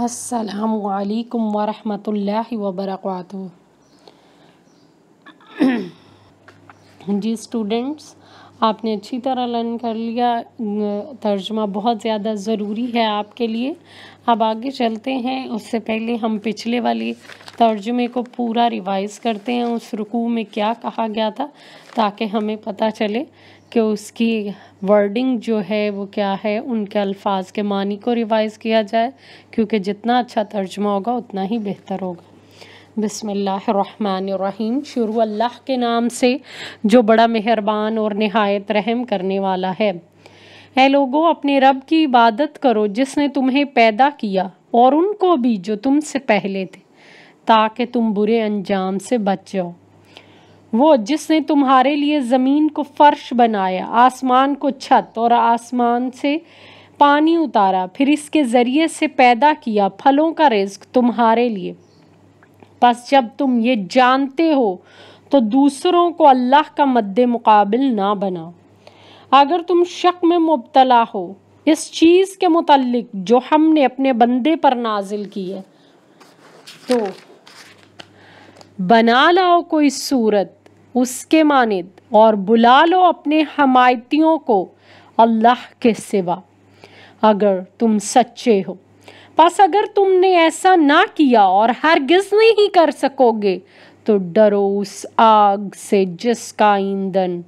असलकम वरहमतुल्लाहि वबरकू जी स्टूडेंट्स आपने अच्छी तरह लर्न कर लिया तर्जमा बहुत ज़्यादा ज़रूरी है आपके लिए अब आगे चलते हैं उससे पहले हम पिछले वाले तर्जुमे को पूरा रिवाइज़ करते हैं उस रुकू में क्या कहा गया था ताकि हमें पता चले कि उसकी वर्डिंग जो है वो क्या है उनके अल्फाज के मानी को रिवाइज़ किया जाए क्योंकि जितना अच्छा तर्जमा होगा उतना ही बेहतर होगा बसमीम शुरू अल्लाह के नाम से जो बड़ा मेहरबान और नहायत रहम करने वाला है ए लोगों अपने रब की इबादत करो जिसने तुम्हें पैदा किया और उनको भी जो तुमसे पहले थे ताकि तुम बुरे अंजाम से बच जाओ वो जिसने तुम्हारे लिए ज़मीन को फर्श बनाया आसमान को छत और आसमान से पानी उतारा फिर इसके ज़रिए से पैदा किया फलों का रिस्क तुम्हारे लिए बस जब तुम ये जानते हो तो दूसरों को अल्लाह का मद्द मुकाबिल ना बनाओ अगर तुम शक में मुबतला हो इस चीज़ के मतलब जो हमने अपने बंदे पर नाजिल की है तो बना लाओ कोई सूरत उसके मानद और बुला लो अपने हमायतियों को अल्लाह के सिवा अगर तुम सच्चे हो बस अगर तुमने ऐसा ना किया और गिज नहीं कर सकोगे तो डरो उस आग से जिसका ईंधन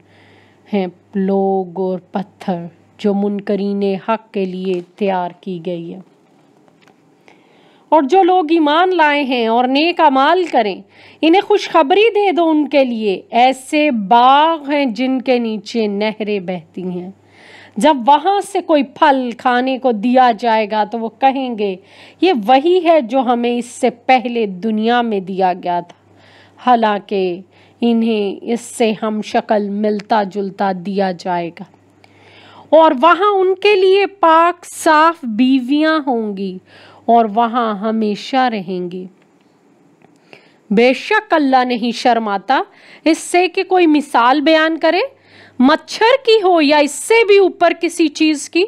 है लोग और पत्थर जो मुनकरीन हक के लिए तैयार की गई है और जो लोग ईमान लाए हैं और नेक अमाल करें इन्हें खुशखबरी दे दो उनके लिए ऐसे बाग हैं जिनके नीचे नहरें बहती हैं जब वहाँ से कोई फल खाने को दिया जाएगा तो वो कहेंगे ये वही है जो हमें इससे पहले दुनिया में दिया गया था हालांकि इन्हें इससे हम शक्ल मिलता जुलता दिया जाएगा और वहाँ उनके लिए पाक साफ बीवियाँ होंगी और वहाँ हमेशा रहेंगे बेशक अल्लाह नहीं शर्माता इससे कि कोई मिसाल बयान करे मच्छर की हो या इससे भी ऊपर किसी चीज़ की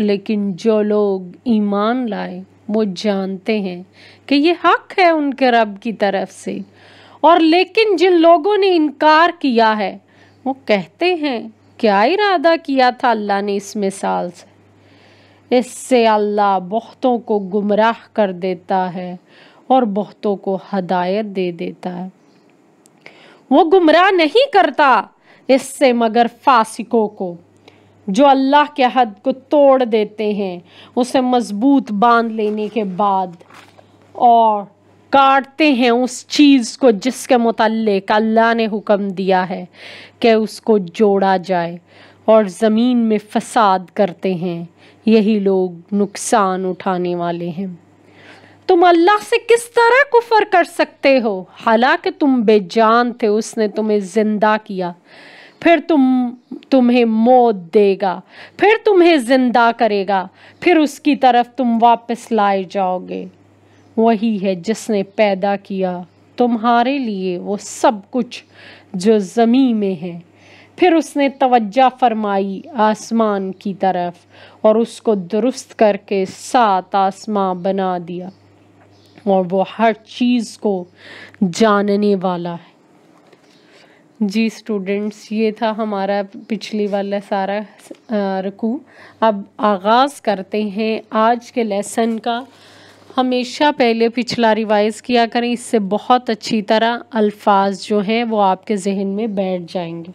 लेकिन जो लोग ईमान लाए वो जानते हैं कि ये हक है उनके रब की तरफ से और लेकिन जिन लोगों ने इनकार किया है वो कहते हैं क्या इरादा किया था अल्लाह ने इस मिसाल से इससे अल्लाह बहुतों को गुमराह कर देता है और बहुतों को हदायत दे देता है वो गुमराह नहीं करता इससे मगर फासिकों को जो अल्लाह के हद को तोड़ देते हैं उसे मज़बूत बांध लेने के बाद और काटते हैं उस चीज़ को जिसके मुतल अल्लाह ने हुक्म दिया है कि उसको जोड़ा जाए और ज़मीन में फसाद करते हैं यही लोग नुकसान उठाने वाले हैं तुम अल्लाह से किस तरह कुफर कर सकते हो हालांकि तुम बेजान थे उसने तुम्हें ज़िंदा किया फिर तुम तुम्हें मौत देगा फिर तुम्हें ज़िंदा करेगा फिर उसकी तरफ तुम वापस लाए जाओगे वही है जिसने पैदा किया तुम्हारे लिए वो सब कुछ जो ज़मी में है फिर उसने तवज्जा फरमाई आसमान की तरफ और उसको दुरुस्त करके सात आसमां बना दिया और वो हर चीज़ को जानने वाला है जी स्टूडेंट्स ये था हमारा पिछली वाला सारा रकू अब आगाज़ करते हैं आज के लेसन का हमेशा पहले पिछला रिवाइज़ किया करें इससे बहुत अच्छी तरह अल्फाज जो हैं वो आपके जहन में बैठ जाएंगे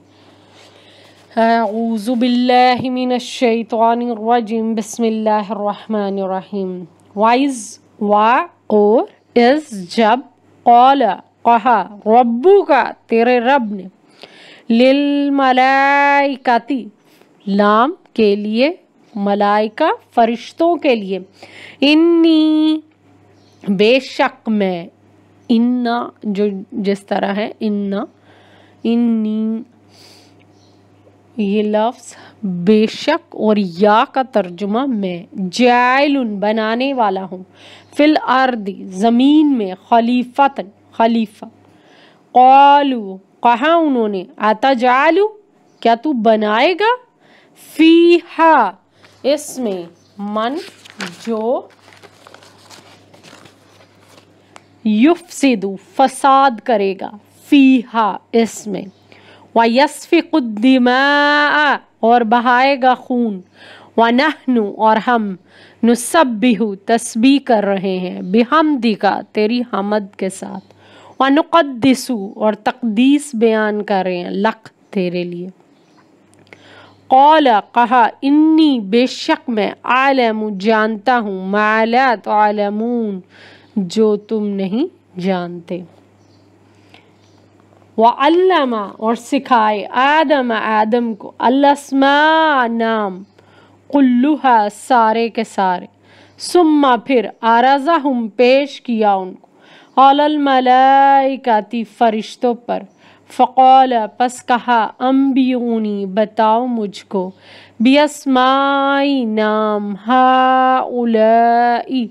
अज़ुबिल्लिमिनशैतवानरजीम बसमीम वाइज वा और इस जब कौला कहा रब्बू का तेरे रब ने लिल मलाइकाती लाम के लिए मलाइका फरिश्तों के लिए इन्नी बेशक मैं इन्ना जो जिस तरह है इन्ना इन्नी ये लफ्ज़ बेशक और या का तर्जुमा मैं जायलुन बनाने वाला हूँ फिल अर्दी ज़मीन में खलीफतन खलीफा कौलू कहा उन्होंने आता जालू क्या तू बनाएगा फीहा इसमें मन जो युफ फसाद करेगा फीहा इसमें व यसफ़िकुद्दिमा और बहाएगा खून व नहनु और हम नुसबिहु तस्बी कर रहे हैं बेहमदी का तेरी हमद के साथ व नुक़दसु और तकदीस बयान कर रहे हैं लख तेरे लिए कौल कहा इन्नी बेशक मैं आलम जानता हूँ माला तो आलमून जो तुम नहीं जानते व अल्लामा और सिखाए आदम आदम को अल्लास्मा नाम कुल्लुहा सारे के सारे सुम्मा फिर आराजा हम पेश किया उनको अलमलाइकाती फरिश्तों पर फ़कौल पस कहा अम्बियूनी बताओ मुझको बियस्माई नाम हा उलाई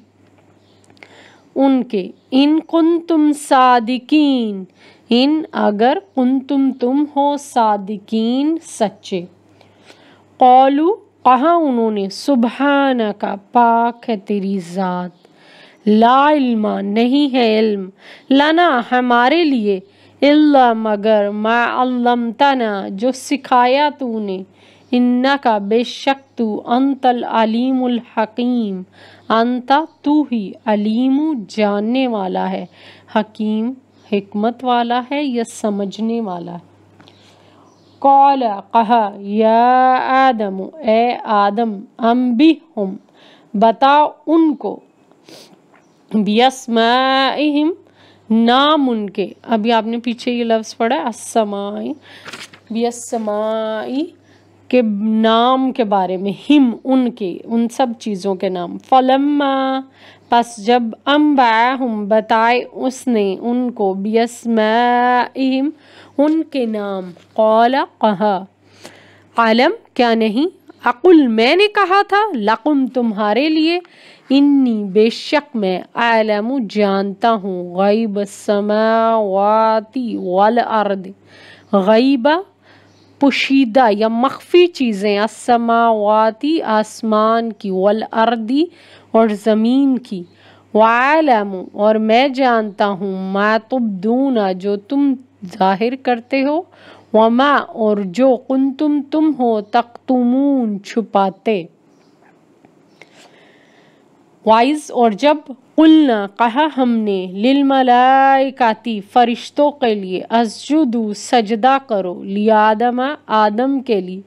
उनके इन कुन तुम सादिकीन इन अगर उन तुम तुम हो सादिकीन सच्चे कौलू कहा उन्होंने न का पाक है तेरी ज़ात ला इल्मा नहीं है इल्म लना हमारे लिए इल्ला मगर मा जो सिखाया तूने इन्ना का बेशक तू अंतल अलीमुल हकीम अंता तू ही अलीम जानने वाला है हकीम हमत वाला है या समझने वाला है कौल कहा या आदम ए आदम अम भी हम बताओ उनको बियसमाइम नाम उनके अभी आपने पीछे ये लफ्ज़ पढ़ा असमाई बसमाई के नाम के बारे में हिम उनके उन सब चीज़ों के नाम फलम्मा पस जब अम्बाहम बताए उसने उनको बियसम उनके नाम कौला कहा आलम क्या नहीं अकुल मैंने कहा था लकुम तुम्हारे लिए इन्नी बेशक मैं आलम जानता हूँ गईब समावाती वल अर्द गईबा पोशीदा या मख्फी चीज़ें असमावाती आसमान की वल अर्दी और ज़मीन की वालम और मैं जानता हूँ मैं तबदूना जो तुम जाहिर करते हो वमा और जो कुन तुम तुम हो तख्तमून छुपाते वाइज और जब उलना कहा हमने लिल फ़रिश्तों के लिए असजुदू सजदा करो लियादमा आदम के लिए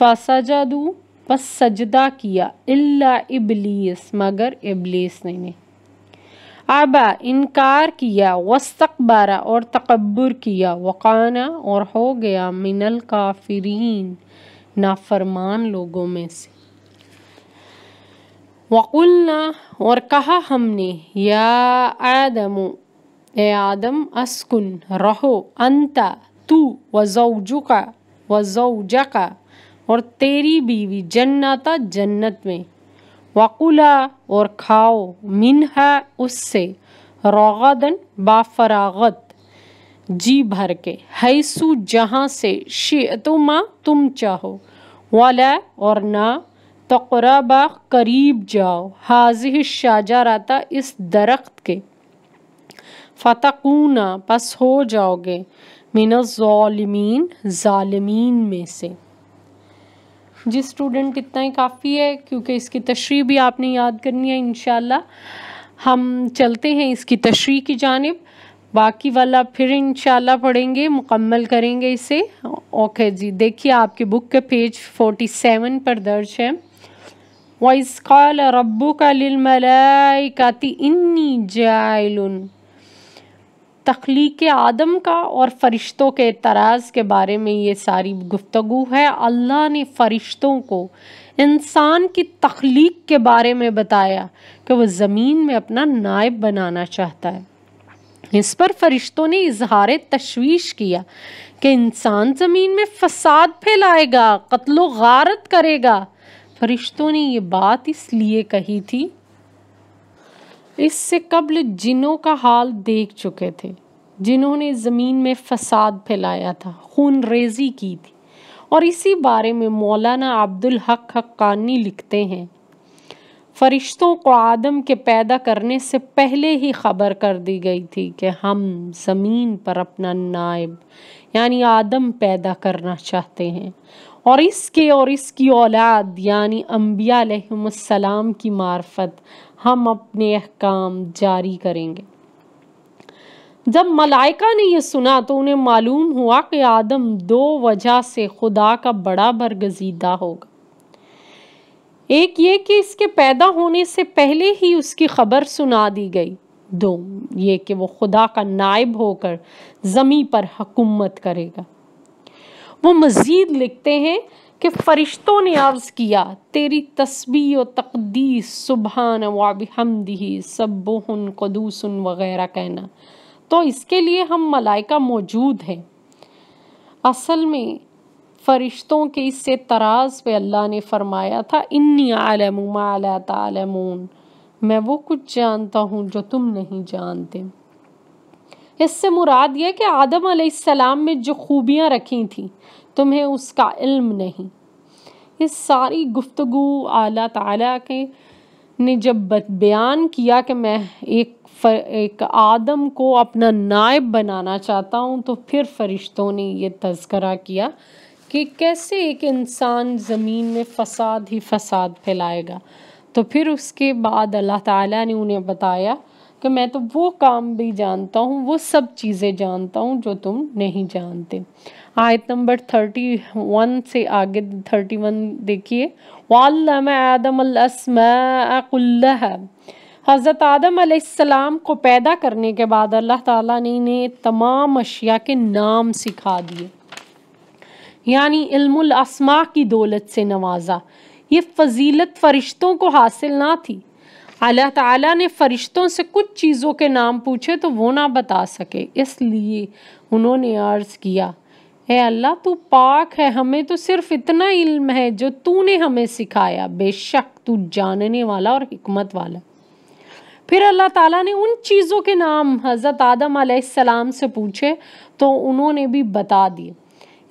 फसजदू बस सजदा किया इल्ला इबलीस मगर इबलीस ने आबा इनकार किया वस्तकबारा और तकबर किया वकाना और हो गया मिनल काफरीन नाफरमान लोगों में से वक़ुलना और कहा हमने या आदम ए आदम अस्कुन रहो अंता तू वज़ौजुका वज़ौजका और तेरी बीवी जन्नता जन्नत में वकुला और खाओ मिन है उससे रोगदन बाफरागत जी भर के हैसु जहाँ से शे तुमा तुम चाहो वाला और ना तकरबा करीब जाओ हाजिह रहता इस दरख्त के फ़तकूना पस हो जाओगे मिनज़ालमीन ालमीन में से जी स्टूडेंट इतना ही काफ़ी है क्योंकि इसकी तशरी भी आपने याद करनी है इनशाला हम चलते हैं इसकी तशरी की जानब बाकी वाला फिर इन पढ़ेंगे मुकम्मल करेंगे इसे ओके जी देखिए आपके बुक के पेज 47 पर दर्ज है वइस रब्बू का लिलमलाइकाती इन्नी जायलुन तख्लीक आदम का और फरिश्तों के एतराज़ के बारे में ये सारी गुफ्तगु है अल्लाह ने फरिश्तों को इंसान की तख्लीक के बारे में बताया कि वह ज़मीन में अपना नायब बनाना चाहता है इस पर फरिश्तों ने इजहार तशवीश किया कि इंसान ज़मीन में फसाद फैलाएगा कत्लो गारत करेगा फरिश्तों ने ये बात इसलिए कही थी इससे कबल जिनों का हाल देख चुके थे जिन्होंने ज़मीन में फसाद फैलाया था खून रेजी की थी और इसी बारे में मौलाना अब्दुल हक हक्कानी लिखते हैं फरिश्तों को आदम के पैदा करने से पहले ही खबर कर दी गई थी कि हम ज़मीन पर अपना नायब यानी आदम पैदा करना चाहते हैं और इसके और इसकी औलाद यानी अम्बिया सलाम की मार्फत हम अपने अहकाम जारी करेंगे जब मलाइका ने यह सुना तो उन्हें मालूम हुआ कि आदम दो वजह से खुदा का बड़ा बरगजीदा होगा एक ये कि इसके पैदा होने से पहले ही उसकी खबर सुना दी गई दो ये कि वो खुदा का नायब होकर ज़मी पर हकूमत करेगा वो मज़ीद लिखते हैं कि फ़रिश्तों ने अर्ज़ किया तेरी तस्बी व तकदीस सुबह नवाब हमदही सब कदूसन वगैरह कहना तो इसके लिए हम मलाइका मौजूद हैं असल में फ़रिश्तों के इससे तराज पे अल्लाह ने फरमाया था इन्नी आलम माला मैं वो कुछ जानता हूँ जो तुम नहीं जानते इससे मुराद ये कि आदम आसमाम में जो खूबियाँ रखी थी तुम्हें उसका इल्म नहीं इस सारी गुफ्तगु आला ताला के ने जब बयान किया कि मैं एक फर, एक आदम को अपना नायब बनाना चाहता हूँ तो फिर फरिश्तों ने यह तस्करा किया कि कैसे एक इंसान ज़मीन में फ़साद ही फसाद फैलाएगा तो फिर उसके बाद अल्लाह ताला ने उन्हें बताया कि मैं तो वो काम भी जानता हूँ वो सब चीज़ें जानता हूँ जो तुम नहीं जानते आयत नंबर थर्टी वन से आगे थर्टी वन देखिए वालम है हज़रत आदम आसमाम को पैदा करने के बाद अल्लाह ताला ने इन्हें तमाम अशिया के नाम सिखा दिए यानी इल्मुल असमा की दौलत से नवाजा ये फजीलत फरिश्तों को हासिल ना थी अल्लाह ताला ने फ़रिश्तों से कुछ चीज़ों के नाम पूछे तो वो ना बता सके इसलिए उन्होंने अर्ज़ किया है अल्लाह तू पाक है हमें तो सिर्फ इतना इल्म है जो तूने हमें सिखाया बेशक तू जानने वाला और हिकमत वाला फिर अल्लाह ताला ने उन चीज़ों के नाम हज़रत आदम आसमाम से पूछे तो उन्होंने भी बता दिए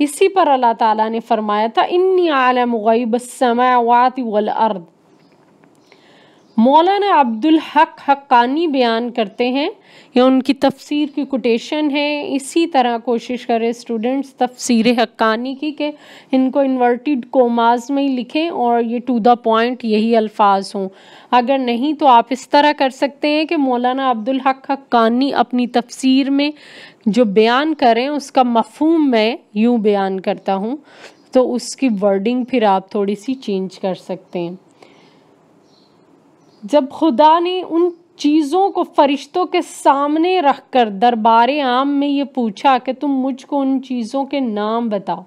इसी पर अल्लाह ताला ने फरमाया था इन्नी आलम गईब समावात वल अर्द मौलाना अब्दुल हक हक्कानी बयान करते हैं या उनकी तफसीर की कोटेशन है इसी तरह कोशिश करें स्टूडेंट्स तफसीर हक्कानी की कि इनको इन्वर्टेड कोमाज में ही लिखें और ये टू द पॉइंट यही अल्फाज हों अगर नहीं तो आप इस तरह कर सकते हैं कि मौलाना अब्दुल हक हक्कानी अपनी तफसीर में जो बयान करें उसका मफहूम मैं यूँ बयान करता हूँ तो उसकी वर्डिंग फिर आप थोड़ी सी चेंज कर सकते हैं जब खुदा ने उन चीज़ों को फरिश्तों के सामने रख कर दरबार आम में ये पूछा कि तुम मुझको उन चीज़ों के नाम बताओ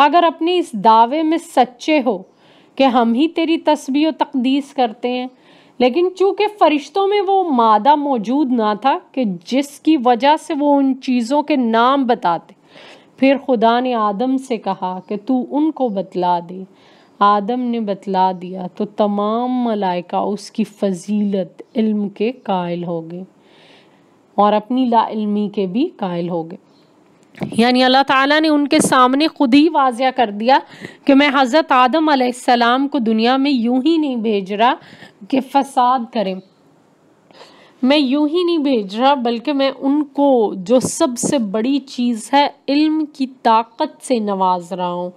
अगर अपने इस दावे में सच्चे हो कि हम ही तेरी तस्वीर तकदीस करते हैं लेकिन चूंकि फरिश्तों में वो मादा मौजूद ना था कि जिसकी वजह से वो उन चीज़ों के नाम बताते फिर खुदा ने आदम से कहा कि तू उनको बतला दे आदम ने बतला दिया तो तमाम मलाइका उसकी फजीलत इल्म के कायल हो गए और अपनी लाइल्मी के भी कायल हो गए यानी अल्लाह ताला ने उनके सामने खुद ही वाजिया कर दिया कि मैं हज़रत आदम को दुनिया में यूं ही नहीं भेज रहा कि फ़साद करें मैं यूं ही नहीं भेज रहा बल्कि मैं उनको जो सबसे बड़ी चीज़ है इल्म की ताकत से नवाज रहा हूँ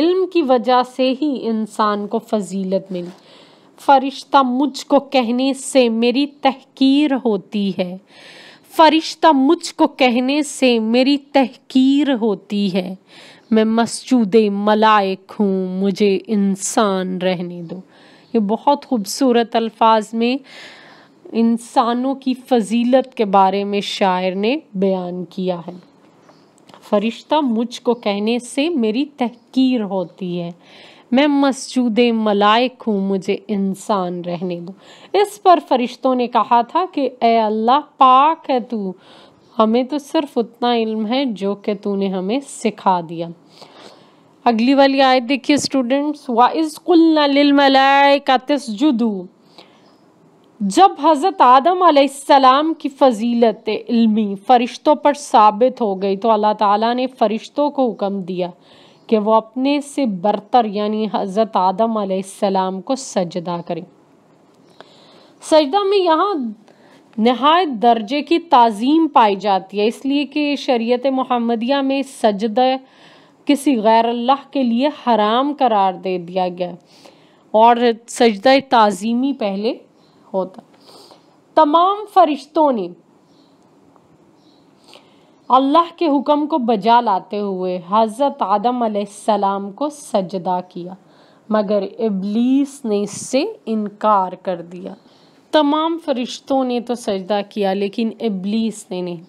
इल्म की वजह से ही इंसान को फजीलत मिली फ़रिश्ता मुझको कहने से मेरी तहकीर होती है फ़रिश्ता मुझको कहने से मेरी तहकीर होती है मैं मस्जूद मलाइक हूँ मुझे इंसान रहने दो ये बहुत खूबसूरत अल्फाज में इंसानों की फजीलत के बारे में शायर ने बयान किया है फरिश्ता मुझको कहने से मेरी तहकीर होती है मैं मस्जूद मलाइक हूँ मुझे इंसान रहने दो इस पर फरिश्तों ने कहा था कि ए अल्लाह पाक है तू हमें तो सिर्फ उतना इल्म है जो कि तूने हमें सिखा दिया अगली वाली आयत देखिए स्टूडेंट्स वा कुल्ला लिल मलाइका तस्जुदू जब हज़रत आदम सलाम की फजीलत इल्मी फ़रिश्तों पर साबित हो गई तो अल्लाह ताला ने फ़रिश्तों को हुक्म दिया कि वो अपने से बरतर यानी हज़रत आदम सलाम को सजदा करें सजदा में यहाँ नहायत दर्जे की ताज़ीम पाई जाती है इसलिए कि शरीत महमदिया में सजद किसी गैर अल्लाह के लिए हराम करार दे दिया गया और सजद तज़ीमी पहले होता तमाम फरिश्तों ने अल्लाह के हुक्म को बजा लाते हुए हज़रत आदम सलाम को सजदा किया मगर इबलीस ने इससे इनकार कर दिया तमाम फरिश्तों ने तो सजदा किया लेकिन इबलीस ने नहीं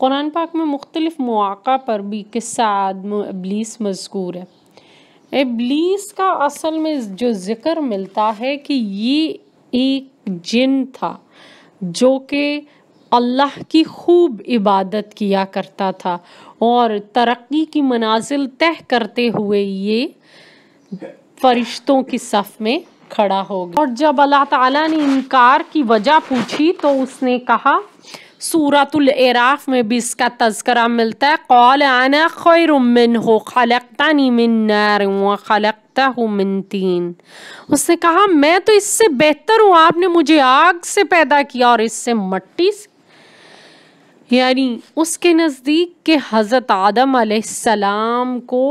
कुरान पाक में मुख्तलिफ़ मौक़ा पर भी किस्सा आदम इबलीस मजकूर है इबलीस का असल में जो ज़िक्र मिलता है कि ये एक जिन था जो कि अल्लाह की खूब इबादत किया करता था और तरक्की की मनाजिल तय करते हुए ये फरिश्तों की सफ़ में खड़ा हो गया और जब अल्लाह ताला ने इनकार की वजह पूछी तो उसने कहा सूरतुल एराफ में भी इसका तस्करा मिलता है कौल आना खैर मिन हो खलकता नहीं मिन नार खलक अता हूँ मिनतीन उसने कहा मैं तो इससे बेहतर हूँ आपने मुझे आग से पैदा किया और इससे मट्टी से यानी उसके नज़दीक के हज़रत आदम सलाम को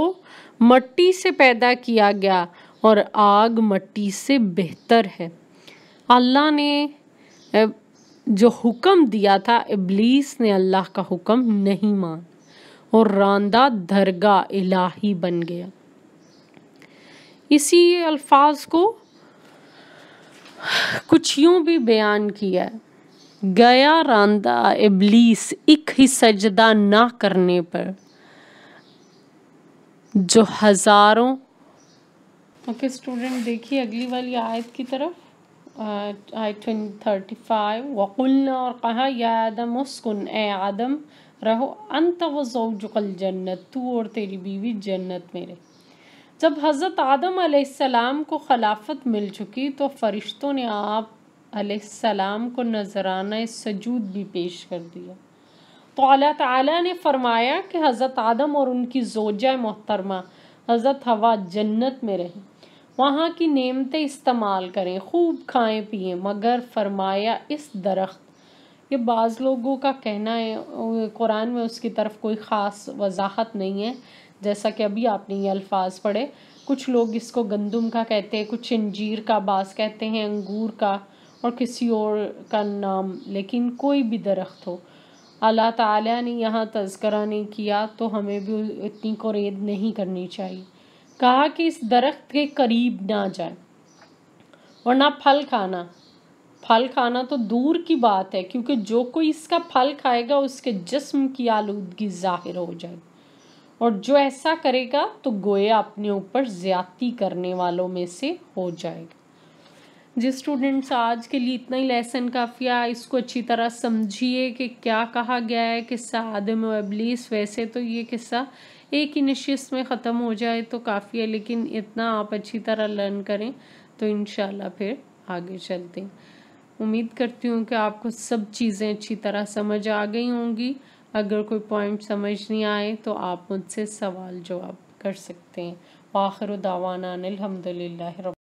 मट्टी से पैदा किया गया और आग मट्टी से बेहतर है अल्लाह ने जो हुक्म दिया था इबलीस ने अल्लाह का हुक्म नहीं माना और रांदा दरगाह इलाही बन गया इसी अल्फाज को कुछ यूं भी बयान किया है गया रांदा इबलीस एक ही सजदा ना करने पर जो हज़ारों ओके स्टूडेंट देखिए अगली वाली आयत की तरफ आयत थर्टी फाइव वकुलना और कहा या आदम उसकुन ए आदम रहो अंत वो कल जन्नत तू और तेरी बीवी जन्नत मेरे जब हज़रत आदम सलाम को खिलाफत मिल चुकी तो फ़रिश्तों ने आप सलाम को नजराना सजूद भी पेश कर दिया तो अल्लाह ताला ने फरमाया कि हज़रत आदम और उनकी जोजा मोहतरमा हज़रत हवा जन्नत में रहें वहाँ की नेमतें इस्तेमाल करें खूब खाएं पिएं मगर फरमाया इस दरख्त ये बाज़ लोगों का कहना है कुरान में उसकी तरफ कोई ख़ास वजाहत नहीं है जैसा कि अभी आपने ये अल्फाज पढ़े कुछ लोग इसको गंदम का कहते हैं कुछ अंजीर का बास कहते हैं अंगूर का और किसी और का नाम लेकिन कोई भी दरख्त हो अल्लाह ताला ने यहाँ तस्करा नहीं किया तो हमें भी इतनी कुरेद नहीं करनी चाहिए कहा कि इस दरख्त के करीब ना जाए और ना फल खाना फल खाना तो दूर की बात है क्योंकि जो कोई इसका फल खाएगा उसके जिस्म की आलूदगी ज़ाहिर हो जाएगी और जो ऐसा करेगा तो गोया अपने ऊपर ज़्यादती करने वालों में से हो जाएगा जिस स्टूडेंट्स आज के लिए इतना ही लेसन काफ़ी है इसको अच्छी तरह समझिए कि क्या कहा गया है किस्सा आदम अबलीस वैसे तो ये किस्सा एक ही नशस्त में ख़त्म हो जाए तो काफ़ी है लेकिन इतना आप अच्छी तरह लर्न करें तो इन फिर आगे चलते उम्मीद करती हूँ कि आपको सब चीज़ें अच्छी तरह समझ आ गई होंगी अगर कोई पॉइंट समझ नहीं आए तो आप मुझसे सवाल जवाब कर सकते हैं आखिर दावाना अनिल